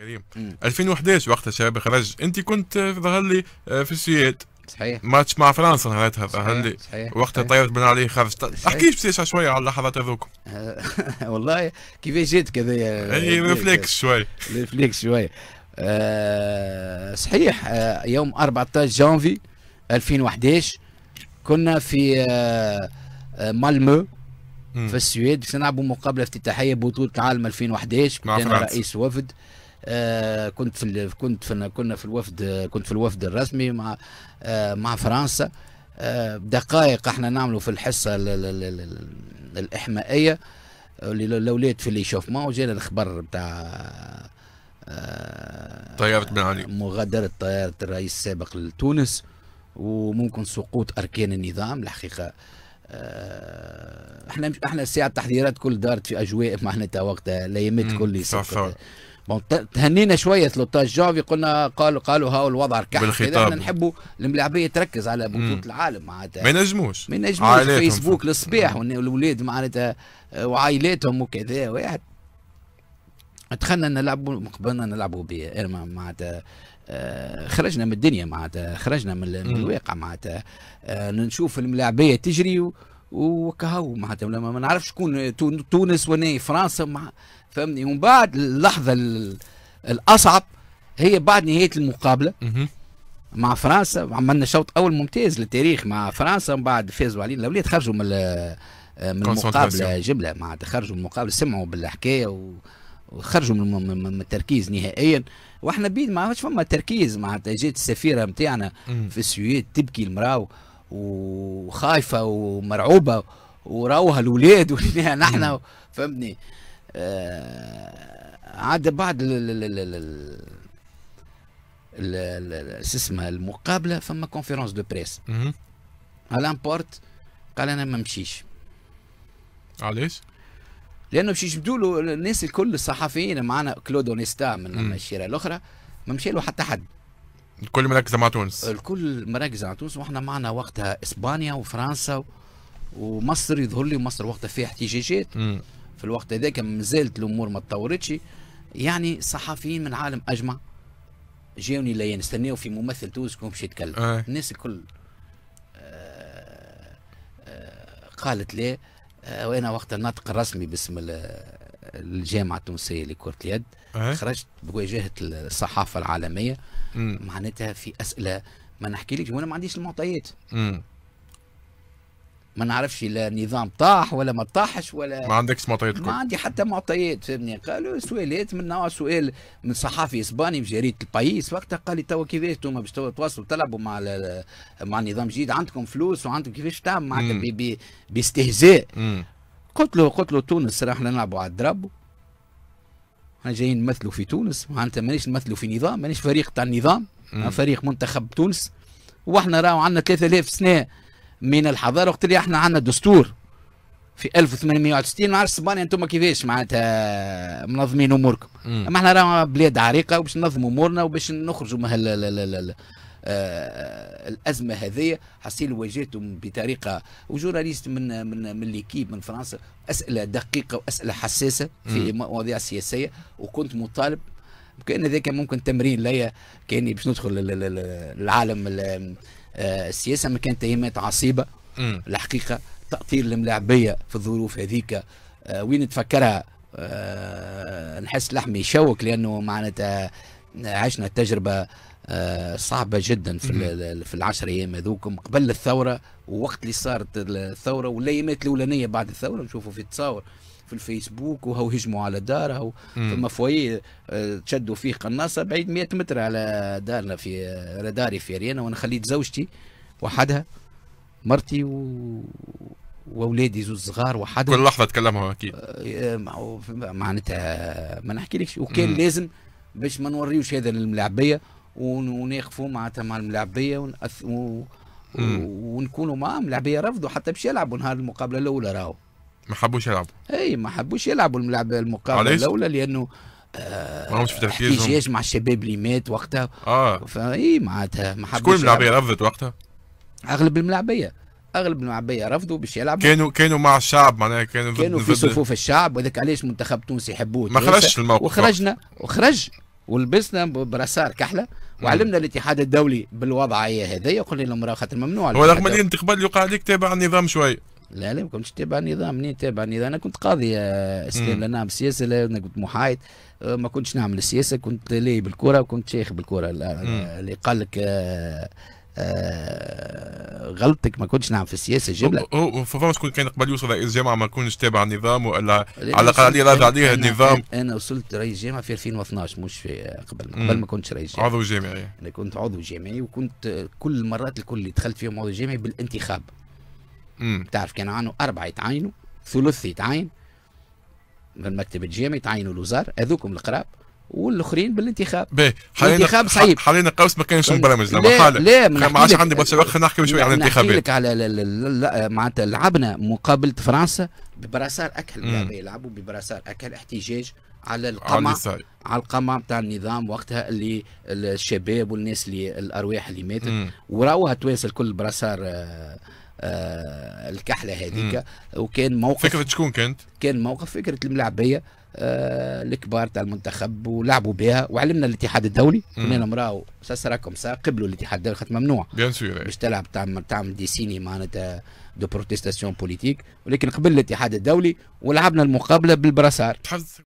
كريم 2011 وقتها شباب خرج انت كنت آه، ظهر لي آه، في السويد صحيح ماتش مع فرنسا نهارتها ظهر لي وقتها طيرت بن علي خرجت احكي لي شويه على اللحظات هذوك والله كيفاش جيت كذا اي ريفليكس شوي ريفليكس شوي آه، صحيح يوم 14 جانفي 2011 كنا في مالمو في السويد نلعبوا مقابله افتتاحيه بطوله العالم 2011 كنت انا رئيس وفد آه، كنت في كنت في كنا في الوفد كنت في الوفد الرسمي مع آه، مع فرنسا آه، دقائق احنا نعملوا في الحصه الاحمائيه الاولاد في ما وجانا الخبر بتاع طيارة بن علي مغادرة طيارة الرئيس السابق لتونس وممكن سقوط أركان النظام الحقيقة احنا احنا ساعة التحضيرات كل دارت في أجواء معناتها وقتها الأيامات كل تهنينا شويه 13 جافي قلنا قالوا قالوا هاو الوضع ركح بالخطاب احنا نحبوا الملاعبيه تركز على بطوله العالم معناتها ما ينجموش ما ينجموش فيسبوك للصباح والولاد معناتها آه، وعائلاتهم وكذا واحد دخلنا نلعبوا قبلنا نلعبوا إيه، بها معناتها آه، خرجنا من الدنيا معناتها خرجنا من, من الواقع معناتها آه، نشوف الملاعبيه تجري وكهو معناتها ما نعرفش شكون تونس وناي فرنسا مع فهمني ومن بعد اللحظه الاصعب هي بعد نهايه المقابله مع فرنسا عملنا شوط اول ممتاز للتاريخ مع فرنسا من بعد فازوا علينا الاولاد خرجوا من آه، من المقابله جمله مع خرجوا من المقابله سمعوا بالحكايه وخرجوا من, التركيز نهائيا واحنا بين ما فما تركيز معناتها جات السفيره نتاعنا في السويد تبكي المراه وخايفه ومرعوبه وراوها الاولاد نحن فهمني آه، عاد بعد شو اسمها المقابله فما كونفيرونس دو بريس الامبورت قال انا ما نمشيش علاش؟ لانه باش يجبدوا له الناس الكل الصحفيين معنا كلود اونيستا من الشيره الاخرى ما مشى له حتى حد الكل مركزه مع تونس الكل مركزه مع تونس واحنا معنا وقتها اسبانيا وفرنسا ومصر يظهر لي مصر وقتها فيها احتجاجات في الوقت هذاك مازالت الامور ما تطورتش يعني صحفيين من عالم اجمع جاوني ليا نستناو في ممثل تونس كون باش يتكلم آه. الناس الكل آه آه قالت لي آه وانا وقتها الناطق الرسمي باسم الجامعه التونسيه لكره اليد أه. خرجت بواجهه الصحافه العالميه معناتها في اسئله ما نحكيلكش وانا ما عنديش المعطيات ما نعرفش لا نظام طاح ولا ما طاحش ولا ما عندكش معطيات ما عندي حتى معطيات فهمني قالوا سؤالات من نوع سؤال من صحافي اسباني في جريده البايس وقتها قال لي توا كيفاش انتم باش تواصلوا تلعبوا مع مع نظام جديد عندكم فلوس وعندكم كيفاش تعمل معناتها باستهزاء قلت له قلت له تونس راح نلعبوا على الدرب احنا جايين نمثلوا في تونس معناتها مانيش نمثلوا في نظام مانيش فريق تاع النظام فريق منتخب تونس واحنا راهو عندنا 3000 سنه من الحضاره وقت اللي احنا عندنا دستور في 1861 ما عرفش اسبانيا انتم كيفاش معناتها منظمين اموركم اما احنا راهو بلاد عريقه وباش ننظموا امورنا وباش نخرجوا من آه، الازمه هذه حسين واجهتهم بطريقه وجورناليست من من من ليكيب من فرنسا اسئله دقيقه واسئله حساسه في مواضيع سياسيه وكنت مطالب كان هذاك ممكن تمرين ليا كاني باش ندخل العالم آه، السياسه ما كانت تهمات عصيبه الحقيقه تاطير الملاعبيه في الظروف هذيك آه، وين تفكرها نحس لحمي يشوك لانه معناتها عشنا تجربه آه، صعبه جدا في في العشر ايام هذوكم قبل الثوره ووقت اللي صارت الثوره والايامات الاولانيه بعد الثوره نشوفوا في التصاور في الفيسبوك وهو هجموا على دار هو ثم فوي آه، تشدوا فيه قناصه بعيد 100 متر على دارنا في آه، داري في ريانا وانا خليت زوجتي وحدها مرتي و واولادي زوج صغار وحدها كل لحظه تكلمهم اكيد معناتها ما نحكيلكش وكان مم. لازم باش ما نوريوش هذا للملاعبيه ونقفوا معناتها مع الملاعبيه ونأث... و... ونكونوا معاهم الملاعبيه رفضوا حتى باش يلعبوا نهار المقابله الاولى راهو ما حبوش يلعبوا اي ما حبوش يلعبوا الملعب المقابله الاولى لانه آه ما في تركيزهم مع الشباب اللي مات وقتها اه فاي معناتها ما حبوش شكون الملاعبيه رفضت وقتها؟ اغلب الملاعبيه اغلب الملاعبيه رفضوا باش يلعبوا كانوا كانوا مع الشعب معناها كانوا كانوا في صفوف الشعب وذاك علاش منتخب التونسي يحبوه ما خرجش الموقف وخرجنا وخرج ولبسنا براسار كحله وعلمنا الاتحاد الدولي بالوضعيه هذه قلنا للمراه خاطر ممنوع ورغم انت قبل يقع عليك تابع النظام شويه لا لا ما كنتش تابع النظام منين تابع النظام انا كنت قاضي آه، اسلام لا نعمل سياسه لا انا كنت محايد آه، ما كنتش نعمل السياسه كنت لي بالكره وكنت شيخ بالكره آه، اللي قال لك آه، غلطتك ما كنتش نعم في السياسه جملة هو فما كان قبل يوصل رئيس جامعه ما كنتش تابع النظام ولا على الاقل راضي عليه النظام انا وصلت رئيس جامعه في 2012 مش في قبل قبل ما كنتش رئيس جامعه عضو جامعي انا كنت عضو جامعي وكنت كل المرات الكل اللي دخلت فيهم عضو جامعي بالانتخاب مم. تعرف كان عنه اربعه يتعينوا ثلث يتعين من مكتب الجامعي يتعينوا الوزار هذوكم القراب والاخرين بالانتخاب الانتخاب صعيب حاليا قوس ما كانش مبرمج لا لا ما عادش عندي برشا وقت نحكي شويه على الانتخابات نحكي لك على معناتها لعبنا مقابله فرنسا ببراسار اكل يلعبوا ببراسار اكل احتجاج على القمع على, القمع بتاع النظام وقتها اللي الشباب والناس اللي الارواح اللي ماتت وراوها تونس الكل براسار آه، آه، الكحله هذيك وكان موقف فكره شكون كانت؟ كان موقف فكره الملاعبيه آه، الكبار تاع المنتخب ولعبوا بها وعلمنا الاتحاد الدولي راهو ساس راكم سا قبلوا الاتحاد الدولي خاطر ممنوع بيان سور باش تلعب تعمل تعمل دي سيني معناتها دو بروتيستاسيون بوليتيك ولكن قبل الاتحاد الدولي ولعبنا المقابله بالبراسار